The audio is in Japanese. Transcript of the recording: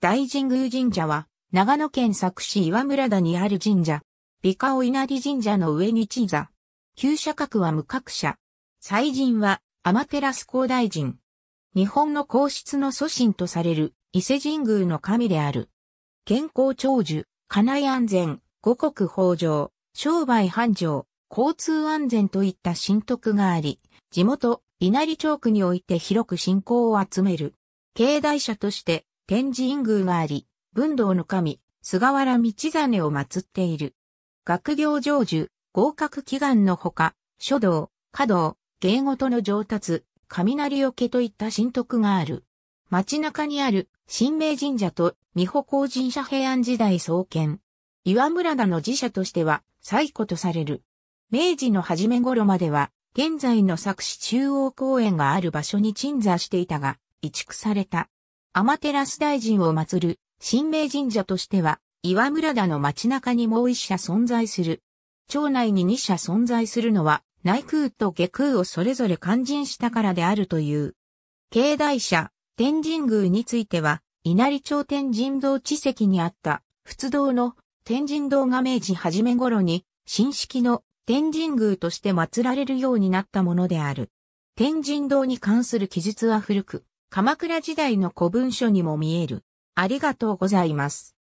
大神宮神社は、長野県佐久市岩村田にある神社。美香お稲荷神社の上に地座。旧社格は無格社。祭神は、天寺高大神。日本の皇室の祖神とされる、伊勢神宮の神である。健康長寿、家内安全、五穀豊穣、商売繁盛、交通安全といった神徳があり、地元、稲荷町区において広く信仰を集める。境内者として、天神宮があり、文道の神、菅原道真を祀っている。学業成就、合格祈願のほか、書道、華道、芸事の上達、雷よけといった神徳がある。街中にある神明神社と美保公神社平安時代創建。岩村田の寺社としては最古とされる。明治の初め頃までは、現在の作詞中央公園がある場所に鎮座していたが、移築された。天照大臣を祀る神明神社としては、岩村田の街中にもう一社存在する。町内に二社存在するのは、内空と下空をそれぞれ肝心したからであるという。境内社、天神宮については、稲荷町天神堂地籍にあった、仏堂の天神堂が明治初め頃に、新式の天神宮として祀られるようになったものである。天神堂に関する記述は古く、鎌倉時代の古文書にも見える。ありがとうございます。